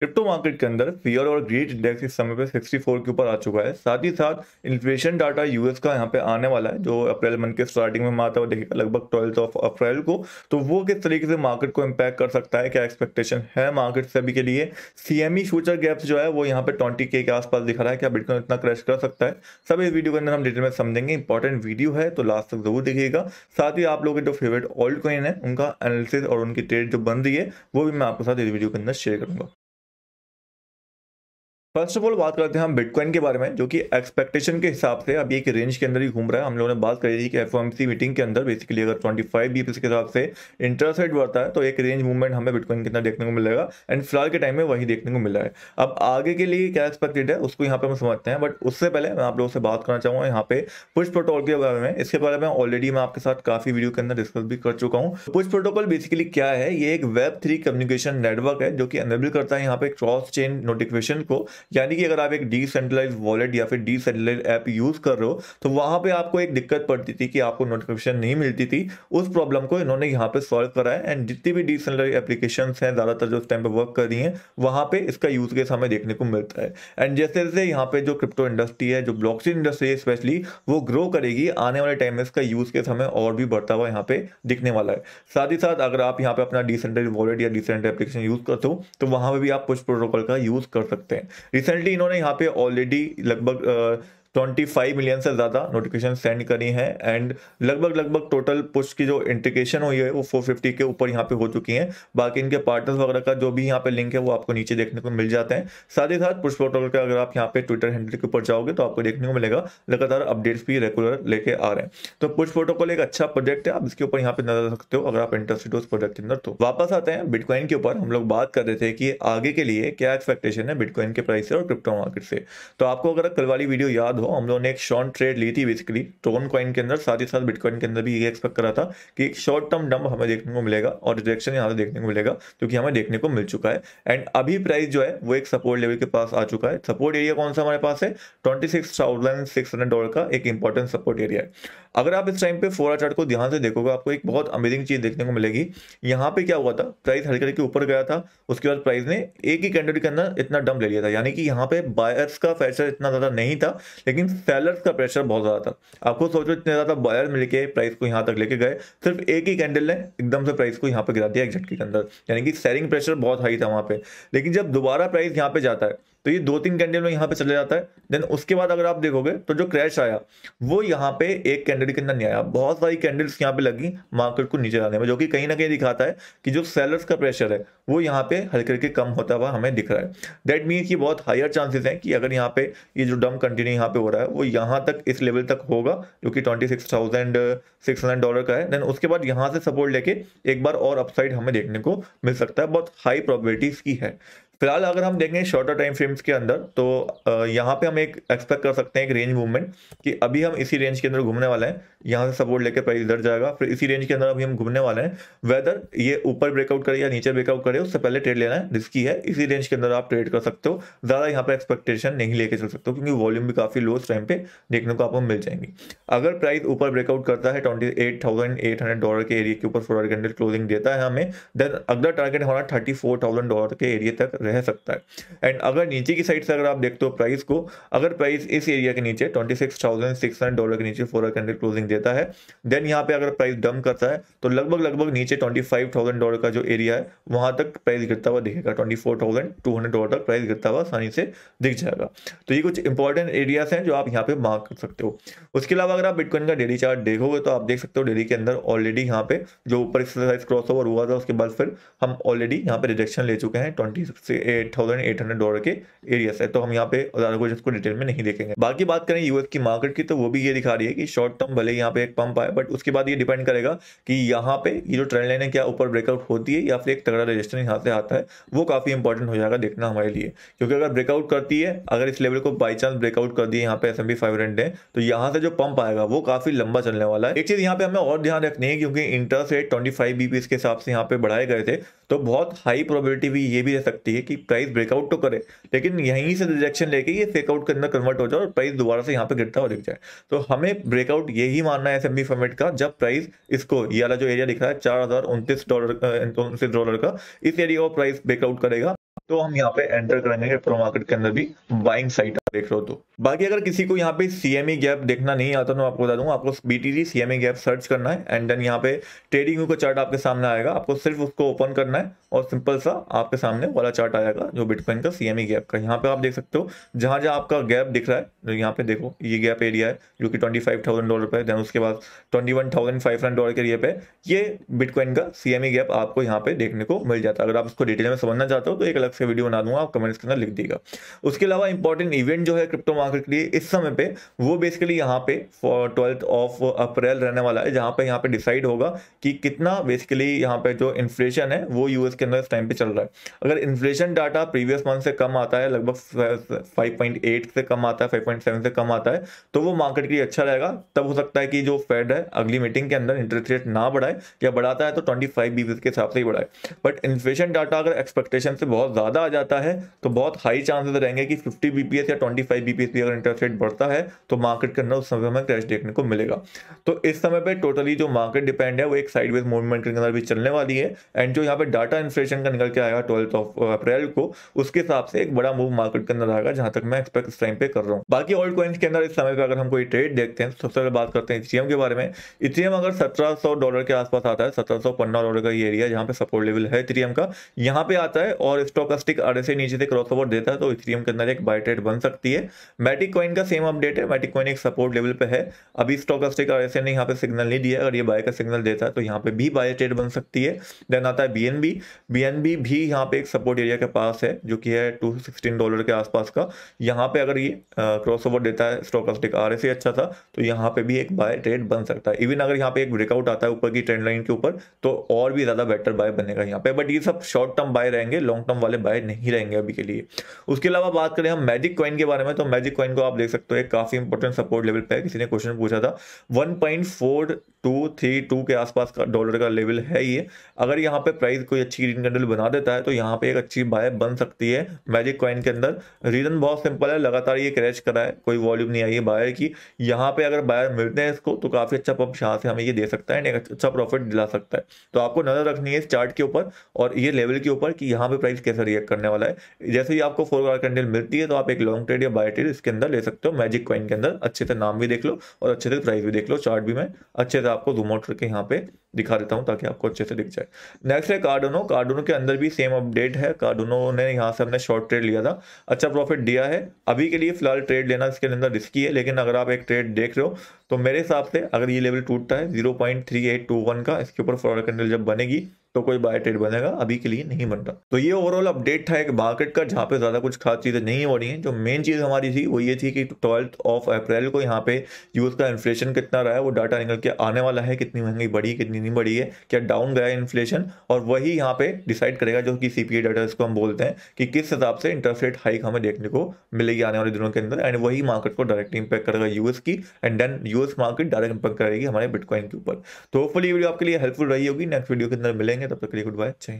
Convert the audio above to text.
crypto market के अंदर fear और ग्रीड इंडेक्स इस समय पे 64 के ऊपर आ चुका है साथ ही साथ इन्फ्लेशन डाटा यूएस का यहाँ पे आने वाला है जो अप्रैल मंथ के स्टार्टिंग में आता हुआ देखेगा लगभग ट्वेल्थ ऑफ अप्रैल को तो वो किस तरीके से मार्केट को इम्पैक्ट कर सकता है क्या एक्सपेक्टेशन है मार्केट सभी के लिए सीएमई फ्यूचर गैप्स जो है वो यहाँ पे ट्वेंटी के आसपास दिख रहा है क्या बिटकॉइन इतना क्रैश कर सकता है सब इस वीडियो के अंदर हम डिटेल में समझेंगे इंपॉर्टेंट वीडियो है तो लास्ट तक जरूर देखिएगा साथ ही आप लोगों के जो फेवरेट ऑल्ड कॉइन है उनका एनालिसिस और उनकी ट्रेड जो बन रही है वो भी मैं आपके साथ इस वीडियो के अंदर शेयर करूंगा फर्स्ट ऑफ ऑल बात करते हैं हम बिटकॉइन के बारे में जो कि एक्सपेक्टेशन के हिसाब से अभी एक रेंज के अंदर ही घूम रहा है हम लोगों ने बात करी थी कि एफ मीटिंग के अंदर बेसिकली अगर 25 फाइव के हिसाब से इंटरेस्ट रेट बढ़ता है तो एक रेंज मूवमेंट हमें बिटकॉइन के अंदर देखने को मिलेगा एंड फिलहाल के टाइम में वही देखने को मिला है अब आगे के लिए क्या एक्सपेक्टेड है उसको यहाँ पर हम समझते हैं बट उससे पहले मैं आप लोगों से बात करना चाहूँगा यहाँ पे पुष्ट प्रोटोकॉल के बारे में इसके बारे में ऑलरेडी मैं आपके साथ काफ़ी वीडियो के अंदर डिस्कस भी कर चुका हूँ पुष्ट प्रोटोकॉल बेसिकली क्या है ये एक वेब थ्री कम्युनिकेशन नेटवर्क है जो कि एनेबल करता है यहाँ पे क्रॉस चेन नोटिफिकेशन को यानी कि अगर आप एक डिसेंट्रलाइज वॉलेट या फिर डिसेंट्रलाइज ऐप यूज़ कर रहे हो तो वहां पर आपको एक दिक्कत पड़ती थी कि आपको नोटिफिकेशन नहीं मिलती थी उस प्रॉब्लम को इन्होंने यहाँ पे सॉल्व करा है एंड जितनी भी डिसेंट्रलाइज एप्लीकेशन है ज़्यादातर जो उस टाइम पर वर्क कर रही है वहां पर इसका यूज़ केस हमें देखने को मिलता है एंड जैसे जैसे यहाँ पे जो क्रिप्टो इंडस्ट्री है जो ब्लॉक इंडस्ट्री है स्पेशली वो ग्रो करेगी आने वाले टाइम में इसका यूज़ केस हमें और भी बढ़ता हुआ यहाँ पे दिखने वाला है साथ ही साथ अगर आप यहाँ पे अपना डिसेंट्रलाइज वॉलेट या डिसेंट्रलाइज एप्लीकेशन यूज़ करते हो तो वहाँ पर भी आप कुछ प्रोटोकॉल का यूज़ कर सकते हैं रिसेंटली इन्होंने यहाँ पे ऑलरेडी लगभग 25 मिलियन से ज़्यादा नोटिफिकेशन सेंड करी हैं एंड लगभग लगभग टोटल पुश की जो इंटीग्रेशन हुई है वो 450 के ऊपर यहाँ पे हो चुकी हैं बाकी इनके पार्टनर्स वगैरह का जो भी यहाँ पे लिंक है वो आपको नीचे देखने को मिल जाते हैं साथ ही साथ पुष्प प्रोटोकॉल का अगर आप यहाँ पे ट्विटर हैंडल के ऊपर जाओगे तो आपको देखने को मिलेगा लगातार अपडेट्स भी रेगुलर लेके आ रहे हैं तो पुष्प प्रोटोकॉल एक अच्छा प्रोजेक्ट है आप इसके ऊपर यहाँ पे नजर सकते हो अगर आप इंटरेस्टेड हो उस प्रोजेक्ट के अंदर तो वापस आते हैं बिटकॉइन के ऊपर हम लोग बात कर रहे थे कि आगे के लिए क्या एक्सपेक्टेशन है बिटकॉइन के प्राइस से और क्रिप्टो मार्केट से तो आपको अगर कल वाली वीडियो याद हो देखो हम लोगों ने एक शॉर्ट ट्रेड ली थी बेसिकली टोन कॉइन के अंदर साथ ही साथ बिटकॉइन के अंदर भी ये एक्सपेक्ट करा था कि एक शॉर्ट टर्म डंप हमें देखने को मिलेगा और रिजेक्शन यहाँ से देखने को मिलेगा जो कि हमें देखने को मिल चुका है एंड अभी प्राइस जो है वो एक सपोर्ट लेवल के पास आ चुका है सपोर्ट एरिया कौन सा हमारे पास है ट्वेंटी डॉलर का एक इंपॉर्टेंट सपोर्ट एरिया है अगर आप इस टाइम पे फोरा चार्ट को ध्यान से देखोगे आपको एक बहुत अमेजिंग चीज़ देखने को मिलेगी यहाँ पे क्या हुआ था प्राइस हल्के हल्के ऊपर गया था उसके बाद प्राइस ने एक ही कैंडल के अंदर इतना डम ले लिया था यानी कि यहाँ पे बायर्स का प्रेशर इतना ज़्यादा नहीं था लेकिन सेलर्स का प्रेशर बहुत ज़्यादा था आपको सोचो इतने ज़्यादा बायर मिल के प्राइस को यहाँ तक लेके गए सिर्फ एक ही कैंडल ने एकदम से प्राइस को यहाँ पर गिरा दिया झटके के अंदर यानी कि सेलिंग प्रेशर बहुत हाई था वहाँ पर लेकिन जब दोबारा प्राइस यहाँ पे जाता है तो ये दो तीन कैंडल में यहाँ पे चला जाता है देन उसके बाद अगर आप देखोगे तो जो क्रैश आया वो यहाँ पे एक कैंडल के अंदर नहीं आया बहुत सारी कैंडल्स यहाँ पे लगी मार्केट को नीचे लाने में जो कि कहीं ना कहीं दिखाता है कि जो सेलर्स का प्रेशर है वो यहाँ पे हल्के हल्के कम होता हुआ हमें दिख रहा है दैट मीन्स ये बहुत हायर चांसेस हैं कि अगर यहाँ पे ये जो डम कंटिन्यू यहाँ पे हो रहा है वो यहाँ तक इस लेवल तक होगा जो कि twenty six thousand six hundred dollar का है देन उसके बाद यहाँ से सपोर्ट लेके एक बार और अपसाइड हमें देखने को मिल सकता है बहुत हाई प्रॉबिलिटीज की है फिलहाल अगर हम देखें शॉर्टर टाइम फ्रेम्स के अंदर तो यहाँ पे हम एक एक्सपेक्ट कर सकते हैं एक रेंज मूवमेंट कि अभी हम इसी रेंज के अंदर घूमने वाले हैं यहाँ से सपोर्ट लेकर प्राइस इधर जाएगा फिर इसी रेंज के अंदर अभी हम घूमने वाले हैं वेदर ये ऊपर ब्रेकआउट करे या नीचे ब्रेकआउट करे उससे पहले ट्रेड लेना है रिस्की है इसी रेंज के अंदर आप ट्रेड कर सकते हो ज़्यादा यहाँ पर एक्सपेक्टेशन नहीं लेके चल सकते हो क्योंकि वॉल्यूम भी काफ़ी लो उस टाइम पे देखने को आपको मिल जाएंगी अगर प्राइस ऊपर ब्रेकआउट करता है twenty eight thousand eight hundred dollar के एरिया के ऊपर फोर क्लोजिंग देता है हमें देन अगला टारगेट हमारा थर्टी फोर थाउजेंड डॉलर के एरिया तक रह सकता है एंड अगर नीचे की साइड से अगर आप देखते हो प्राइस को अगर प्राइस इस एरिया के नीचे 26,600 डॉलर के नीचे फोर आवर कैंडल क्लोजिंग देता है देन यहाँ पे अगर प्राइस डम करता है तो लगभग लगभग नीचे 25,000 डॉलर का जो एरिया है वहाँ तक प्राइस गिरता हुआ दिखेगा 24,200 डॉलर तक प्राइस गिरता हुआ आसानी से दिख जाएगा तो ये कुछ इंपॉर्टेंट एरियाज हैं जो आप यहाँ पे मार्क कर सकते हो उसके अलावा अगर आप बिटकॉइन का डेली चार्ट देखोगे तो आप देख सकते हो डेली के अंदर ऑलरेडी यहाँ पे जो ऊपर एक्सरसाइज क्रॉस ओवर हुआ था उसके बाद फिर हम ऑलरेडी यहाँ पे रिजेक्शन ले चुके हैं twenty thousand eight hundred dollar के एरिया है तो हम यहाँ पे ज़्यादा कुछ इसको डिटेल में नहीं देखेंगे बाकी बात करें यूएस की मार्केट की तो वो भी ये दिखा रही है कि शॉर्ट टर्म भले यहाँ पे एक पंप आए बट उसके बाद ये डिपेंड करेगा कि यहाँ पे ये जो ट्रेंड लाइन है क्या ऊपर ब्रेकआउट होती है या फिर एक तगड़ा रजिस्टर यहाँ से आता है वो काफ़ी इंपॉर्टेंट हो जाएगा देखना हमारे लिए क्योंकि अगर ब्रेकआउट करती है अगर इस लेवल को बाई चांस ब्रेकआउट कर दिए यहाँ पे एस एम ने तो यहाँ से जो पंप आएगा वो काफ़ी लंबा चलने वाला है एक चीज़ यहाँ पे हमें और ध्यान रखनी है क्योंकि इंटरेस्ट रेट ट्वेंटी फाइव के हिसाब से यहाँ पे बढ़ाए गए थे तो बहुत हाई प्रोबेबिलिटी भी ये भी रह सकती है कि प्राइस ब्रेकआउट तो करे लेकिन यहीं से रिजेक्शन लेके ये फेकआउट के अंदर कन्वर्ट हो जाए और प्राइस दोबारा से यहाँ पे गिरता हुआ दिख जाए तो हमें ब्रेकआउट यही मानना है एस फॉर्मेट का जब प्राइस इसको ये वाला जो एरिया दिख रहा है चार डॉलर डॉलर उनतीस डॉलर का इस एरिया को प्राइस ब्रेकआउट करेगा तो हम यहाँ पे एंटर करेंगे प्रो मार्केट के अंदर भी बाइंग साइट देख रहे हो तो बाकी अगर किसी को यहाँ पे सीएमए गैप देखना नहीं आता तो मैं आपको बता दूंगा आपको बीटीसी सीएमए गैप सर्च करना है एंड देन यहाँ पे ट्रेडिंग का चार्ट आपके सामने आएगा आपको सिर्फ उसको ओपन करना है और सिंपल सा आपके सामने वाला चार्ट आएगा जो बिटकॉइन का सीएमए गैप का यहाँ पे आप देख सकते हो जहां जहां आपका गैप दिख रहा है तो यहाँ पे देखो ये गैप एरिया है जो कि ट्वेंटी फाइव थाउजेंड डॉलर पे देन उसके बाद twenty one thousand five hundred dollar के लिए पे ये बिटकॉइन का सीएमई गैप आपको यहाँ पे देखने को मिल जाता है अगर आप उसको डिटेल में समझना चाहते हो तो एक अलग से वीडियो बना दूंगा आप कमेंट्स के अंदर लिख दीजिएगा उसके अलावा इंपॉर्टेंट इवेंट जो है क्रिप्टो मार्केट के लिए इस समय पे वो बेसिकली यहाँ पे ट्वेल्थ ऑफ अप्रैल रहने वाला है जहाँ पे यहाँ पे डिसाइड होगा कि कितना बेसिकली यहाँ पे जो इन्फ्लेशन है वो यूएस के अंदर इस टाइम पे चल रहा है अगर इन्फ्लेशन डाटा प्रीवियस मंथ से कम आता है लगभग फाइव से कम आता है फाइव से कम आता है तो वो मार्केट के लिए अच्छा रहेगा तब हो सकता है कि जो फेड है अगली मीटिंग के अंदर इंटरेस्ट रेट ना बढ़ाए या बढ़ाता है तो ट्वेंटी फाइव के हिसाब से ही बढ़ाए बट इन्फ्लेशन डाटा अगर एक्सपेक्टेशन से बहुत ज़्यादा आ जाता है तो बहुत हाई चांसेस रहेंगे कि 50 बीपीएस या 25 बीपीएस भी अगर इंटरेस्ट रेट बढ़ता है तो मार्केट के अंदर उस समय हमें क्रैश देखने को मिलेगा तो इस समय पर टोटली जो मार्केट डिपेंड है वो एक साइडवेज मूवमेंट के अंदर भी चलने वाली है एंड जो यहाँ पे डाटा इन्फ्लेशन का निकल के आएगा ट्वेल्थ ऑफ अप्रैल को उसके हिसाब से एक बड़ा मूव मार्केट के अंदर आएगा जहाँ तक मैं एक्सपेक्ट इस टाइम पे कर रहा हूँ बाकी ऑल्ड कॉइन्स के अंदर इस समय पर अगर हम कोई ट्रेड देखते हैं तो सबसे पहले बात करते हैं इथियम के बारे में इथियम अगर सत्रह डॉलर के आसपास आता है 1715 डॉलर का एरिया जहाँ पे सपोर्ट लेवल है इथियम का यहाँ पे आता है और स्टॉप का स्टिक आरएसए नीचे से क्रॉस ओवर देता है तो इथेरियम के अंदर एक बाय ट्रेड बन सकती है मैटिक कॉइन का सेम अपडेट है मैटिक कॉइन एक सपोर्ट लेवल पे है अभी स्टॉक का स्टिक आरएसए ने यहाँ पे सिग्नल नहीं दिया अगर ये बाय का सिग्नल देता है तो यहाँ पे भी बाय ट्रेड बन सकती है देन आता है बी बीएनबी भी यहाँ पे एक सपोर्ट एरिया के पास है जो कि है टू डॉलर के आसपास का यहाँ पे अगर ये क्रॉस ओवर देता है स्टॉक का स्टिक आर अच्छा था तो यहाँ पे भी एक बाय ट्रेड बन सकता है इवन अगर यहाँ पे एक ब्रेकआउट आता है ऊपर की ट्रेंड लाइन के ऊपर तो और भी ज़्यादा बेटर बाय बनेगा यहाँ पे बट ये सब शॉर्ट टर्म बाय रहेंगे लॉन्ग टर्म वाले वाले बाय नहीं रहेंगे अभी के लिए उसके अलावा बात करें हम मैजिक कॉइन के बारे में तो मैजिक कॉइन को आप देख सकते हो एक काफ़ी इंपॉर्टेंट सपोर्ट लेवल पर किसी ने क्वेश्चन पूछा था वन टू थ्री टू के आसपास का डॉलर का लेवल है ये अगर यहाँ पे प्राइस कोई अच्छी ग्रीन कैंडल बना देता है तो यहाँ पे एक अच्छी बाय बन सकती है मैजिक कॉइन के अंदर रीज़न बहुत सिंपल है लगातार ये क्रैश करा है कोई वॉल्यूम नहीं आई है बायर की यहाँ पे अगर बायर मिलते हैं इसको तो काफ़ी अच्छा पंप यहाँ से हमें ये दे सकता है एक अच्छा प्रॉफिट दिला सकता है तो आपको नज़र रखनी है इस चार्ट के ऊपर और ये लेवल के ऊपर कि यहाँ पे प्राइस कैसे रिएक्ट करने वाला है जैसे ही आपको फोर आर कैंडल मिलती है तो आप एक लॉन्ग ट्रेड या बाय ट्रेड इसके अंदर ले सकते हो मैजिक कॉइन के अंदर अच्छे से नाम भी देख लो और अच्छे से प्राइस भी देख लो चार्ट भी मैं अच्छे से आपको जूम आउट करके यहाँ पे दिखा देता हूँ ताकि आपको अच्छे से दिख जाए नेक्स्ट है कार्डोनो कार्डोनो के अंदर भी सेम अपडेट है कार्डोनो ने यहाँ से हमने शॉर्ट ट्रेड लिया था अच्छा प्रॉफिट दिया है अभी के लिए फिलहाल ट्रेड लेना इसके अंदर रिस्की है लेकिन अगर आप एक ट्रेड देख रहे हो तो मेरे हिसाब से अगर ये लेवल टूटता है जीरो का इसके ऊपर फ्रॉड कैंडल जब बनेगी तो कोई बाय ट्रेड बनेगा अभी के लिए नहीं बन रहा तो ये ओवरऑल अपडेट था एक मार्केट का जहाँ पे ज़्यादा कुछ खास चीज़ें नहीं हो रही हैं जो मेन चीज़ हमारी थी वो ये थी कि ट्वेल्थ ऑफ अप्रैल को यहाँ पे यूएस का इन्फ्लेशन कितना रहा है वो डाटा निकल के आने वाला है कितनी महंगी बढ़ी कितनी नहीं बढ़ी है क्या डाउन गया इन्फ्लेशन और वही यहाँ पे डिसाइड करेगा जो कि सीपीए डाटा इसको हम बोलते हैं कि किस हिसाब से इंटरेस्ट रेट हाइक हमें देखने को मिलेगी आने वाले दिनों के अंदर एंड वही मार्केट को डायरेक्ट इंपैक्ट करेगा यूएस की and then US market direct impact करेगी हमारे बिटकॉइन के ऊपर तो होपफुली वीडियो आपके लिए हेल्पफुल रही होगी नेक्स्ट वीडियो के अंदर मिलेंगे तो आपका क्रिकेट बॉय चाहिए